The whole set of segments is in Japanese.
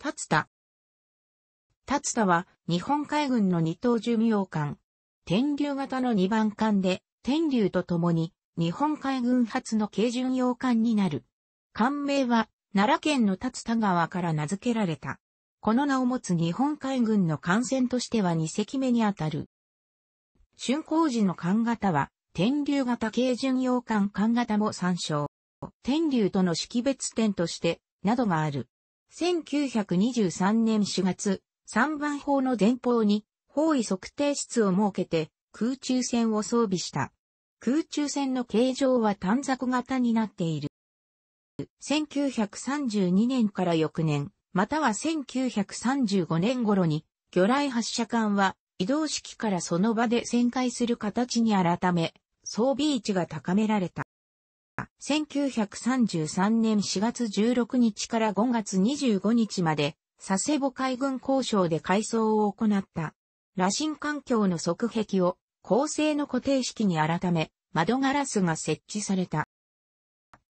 タ。田。ツ田は日本海軍の二等巡洋艦、天竜型の2番艦で、天竜と共に日本海軍初の軽巡洋艦になる。艦名は奈良県のツ田川から名付けられた。この名を持つ日本海軍の艦船としては2隻目にあたる。竣工時の艦型は、天竜型軽巡洋艦艦型も参照。天竜との識別点として、などがある。1923年4月、3番砲の前方に方位測定室を設けて空中戦を装備した。空中戦の形状は短冊型になっている。1932年から翌年、または1935年頃に、魚雷発射艦は移動式からその場で旋回する形に改め、装備位置が高められた。1933年4月16日から5月25日まで、佐世保海軍交渉で改装を行った。羅針環境の側壁を構成の固定式に改め、窓ガラスが設置された。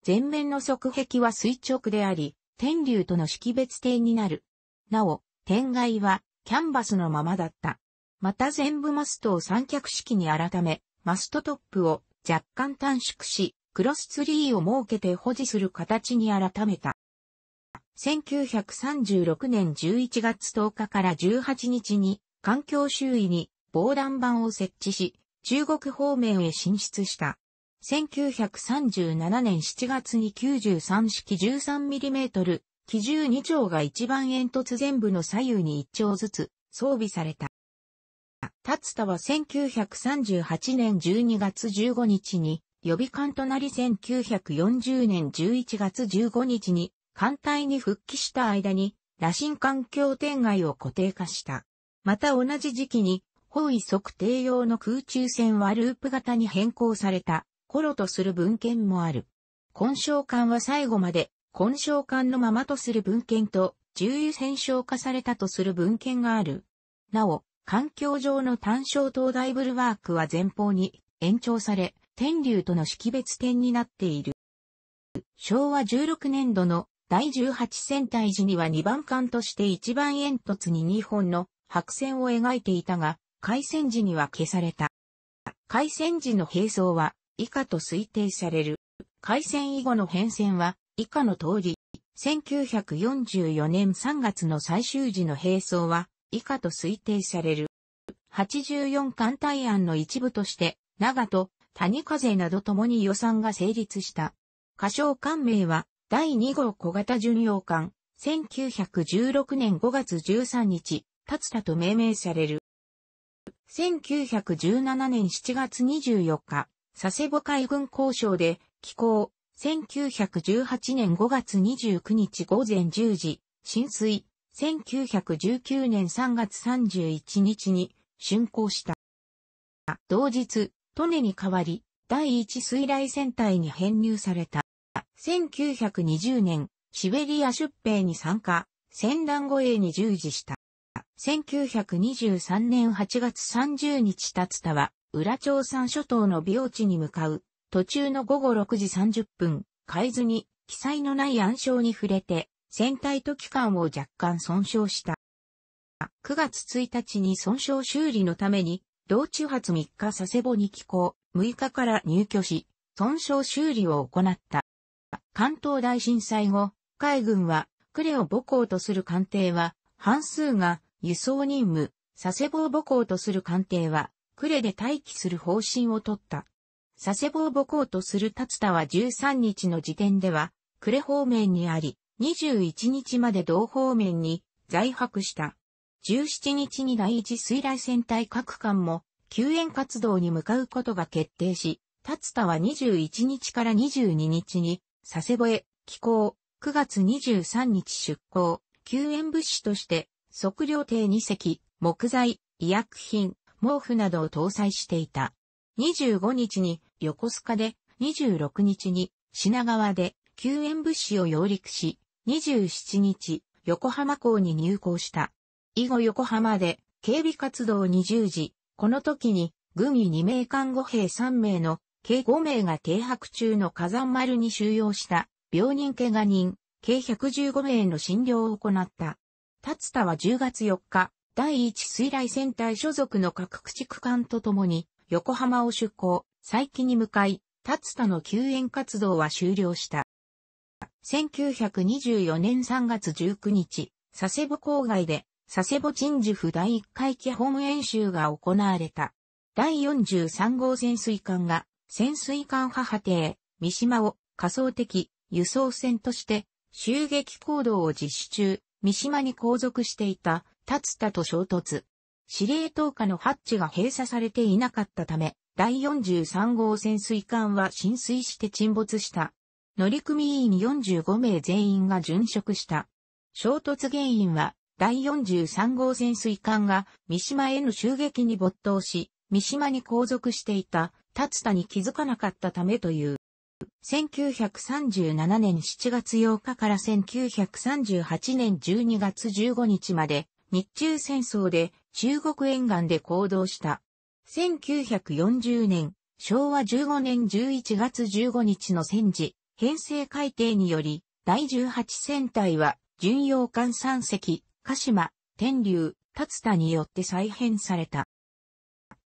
前面の側壁は垂直であり、天竜との識別点になる。なお、天外はキャンバスのままだった。また全部マストを三脚式に改め、マストトップを若干短縮し、クロスツリーを設けて保持する形に改めた。1936年11月10日から18日に環境周囲に防弾板を設置し、中国方面へ進出した。1937年7月に93式 13mm 機銃2丁が一番煙突全部の左右に1丁ずつ装備された。タツタは1938年12月15日に予備艦となり1940年11月15日に艦隊に復帰した間に、羅針環境圏外を固定化した。また同じ時期に、方位測定用の空中戦はループ型に変更された頃とする文献もある。根性艦は最後まで根性艦のままとする文献と重油戦勝化されたとする文献がある。なお、環境上の単焦灯ダイブルワークは前方に延長され、天竜との識別点になっている。昭和16年度の第18戦隊時には2番艦として1番煙突に2本の白線を描いていたが、海戦時には消された。海戦時の並走は以下と推定される。海戦以後の変遷は以下の通り、1944年3月の最終時の並走は以下と推定される。84艦隊案の一部として、長門、谷風などともに予算が成立した。歌唱官名は、第2号小型巡洋艦、1916年5月13日、立田と命名される。1917年7月24日、佐世保海軍交渉で、寄港、1918年5月29日午前10時、浸水、1919年3月31日に竣工した。同日、トネに代わり、第一水雷戦隊に編入された。1920年、シベリア出兵に参加、戦乱護衛に従事した。1923年8月30日立田は、浦町山諸島の美容地に向かう、途中の午後6時30分、海津に、記載のない暗証に触れて、戦隊と機関を若干損傷した。9月1日に損傷修理のために、同中発3日佐世保に寄港、6日から入居し、損傷修理を行った。関東大震災後、海軍は、クレを母港とする艦艇は、半数が輸送任務、佐世保母港とする艦艇は、クレで待機する方針を取った。佐世保母港とする立田は13日の時点では、呉方面にあり、21日まで同方面に在泊した。17日に第一水雷戦隊各艦も救援活動に向かうことが決定し、立田は21日から22日に佐世保へ寄港、9月23日出港、救援物資として測量艇2隻、木材、医薬品、毛布などを搭載していた。25日に横須賀で、26日に品川で救援物資を揚陸し、27日、横浜港に入港した。以後横浜で警備活動に従事、この時に軍医2名看護兵3名の計5名が停泊中の火山丸に収容した病人怪我人、計115名の診療を行った。達田は10月4日、第一水雷戦隊所属の各駆逐艦と共に横浜を出港、再起に向かい、達田の救援活動は終了した。1924年3月19日、佐世保郊外で佐世保鎮守府第1回基本演習が行われた。第43号潜水艦が潜水艦母艇、三島を仮想的輸送船として襲撃行動を実施中、三島に後続していた立田と衝突。司令塔下のハッチが閉鎖されていなかったため、第43号潜水艦は浸水して沈没した。乗組員45名全員が殉職した。衝突原因は第43号潜水艦が三島への襲撃に没頭し、三島に後続していた、達田に気づかなかったためという。1937年7月8日から1938年12月15日まで、日中戦争で中国沿岸で行動した。1940年、昭和15年11月15日の戦時、編成改定により、第18戦隊は、巡洋艦3隻、鹿島、天竜、達田によって再編された。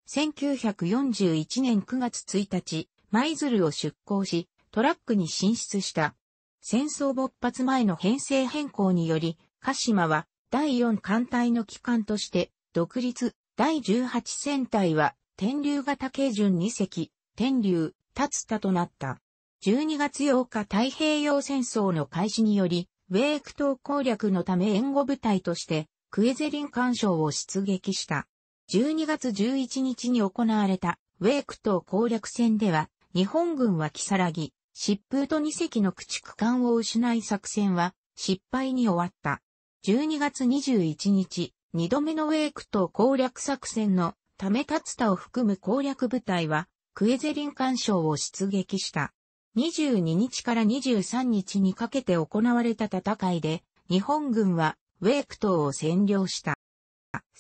1941年9月1日、舞鶴を出港し、トラックに進出した。戦争勃発前の編成変更により、鹿島は第4艦隊の機関として独立、第18戦隊は天竜型軽順2隻、天竜、達田となった。12月8日太平洋戦争の開始により、ウェーク島攻略のため援護部隊として、クエゼリン干渉を出撃した。12月11日に行われた、ウェーク島攻略戦では、日本軍は木更木、疾風と2隻の駆逐艦を失い作戦は、失敗に終わった。12月21日、2度目のウェーク島攻略作戦のため立田を含む攻略部隊は、クエゼリン干渉を出撃した。22日から23日にかけて行われた戦いで、日本軍はウェーク島を占領した。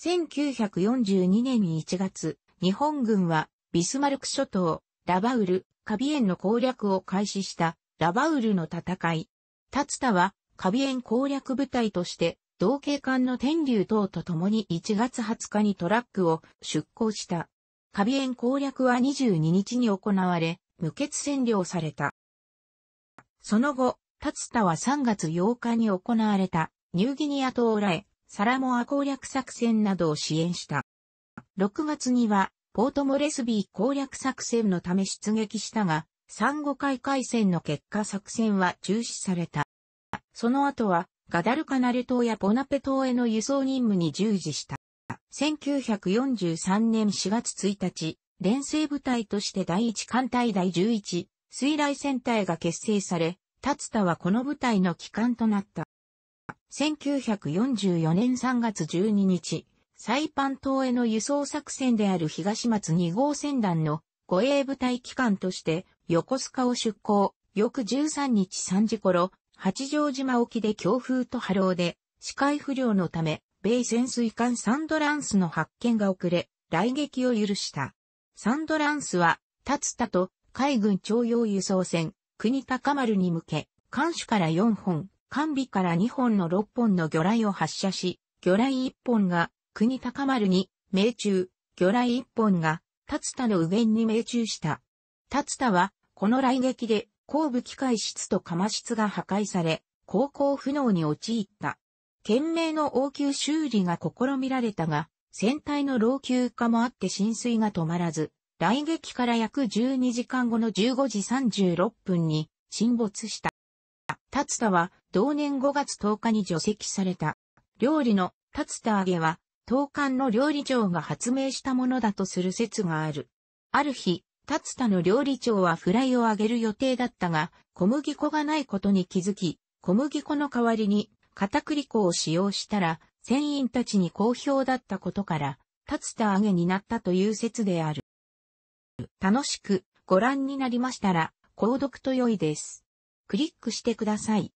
1942年1月、日本軍はビスマルク諸島、ラバウル、カビエンの攻略を開始したラバウルの戦い。タツタはカビエン攻略部隊として同警官の天竜等と共に1月20日にトラックを出港した。カビエン攻略は22日に行われ、無血占領された。その後、ツ田は3月8日に行われたニューギニア島裏へサラモア攻略作戦などを支援した。6月にはポートモレスビー攻略作戦のため出撃したが、産後海海戦の結果作戦は中止された。その後はガダルカナル島やポナペ島への輸送任務に従事した。1943年4月1日、連成部隊として第一艦隊第11、水雷戦隊が結成され、立田はこの部隊の機関となった。1944年3月12日、サイパン島への輸送作戦である東松2号船団の護衛部隊機関として横須賀を出港、翌13日3時頃、八丈島沖で強風と波浪で視界不良のため、米潜水艦サンドランスの発見が遅れ、来撃を許した。サンドランスは、立田と海軍徴用輸送船、国高丸に向け、艦首から4本、艦尾から2本の6本の魚雷を発射し、魚雷1本が国高丸に命中、魚雷1本が立田の右舷に命中した。立田は、この雷撃で後部機械室と釜室が破壊され、航行不能に陥った。懸命の応急修理が試みられたが、船体の老朽化もあって浸水が止まらず、来撃から約12時間後の15時36分に沈没した。ツ田は同年5月10日に除籍された。料理のツ田揚げは、東館の料理長が発明したものだとする説がある。ある日、ツ田の料理長はフライを揚げる予定だったが、小麦粉がないことに気づき、小麦粉の代わりに片栗粉を使用したら、船員たちに好評だったことから、立た揚げになったという説である。楽しくご覧になりましたら、購読と良いです。クリックしてください。